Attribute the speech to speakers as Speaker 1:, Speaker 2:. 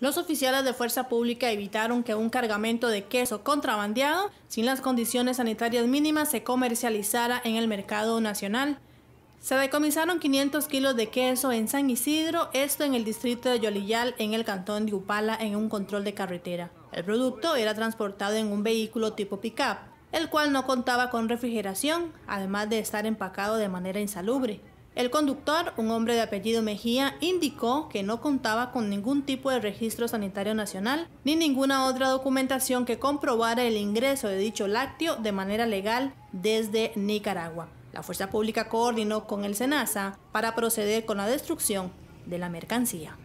Speaker 1: Los oficiales de fuerza pública evitaron que un cargamento de queso contrabandeado sin las condiciones sanitarias mínimas se comercializara en el mercado nacional. Se decomisaron 500 kilos de queso en San Isidro, esto en el distrito de Yolillal, en el cantón de Upala, en un control de carretera. El producto era transportado en un vehículo tipo pickup, el cual no contaba con refrigeración, además de estar empacado de manera insalubre. El conductor, un hombre de apellido Mejía, indicó que no contaba con ningún tipo de registro sanitario nacional ni ninguna otra documentación que comprobara el ingreso de dicho lácteo de manera legal desde Nicaragua. La Fuerza Pública coordinó con el SENASA para proceder con la destrucción de la mercancía.